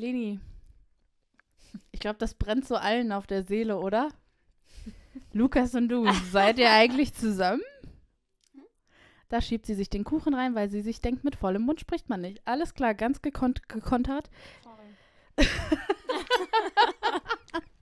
Leni, ich glaube, das brennt so allen auf der Seele, oder? Lukas und du, seid ihr eigentlich zusammen? Da schiebt sie sich den Kuchen rein, weil sie sich denkt, mit vollem Mund spricht man nicht. Alles klar, ganz gekont gekontert. Sorry.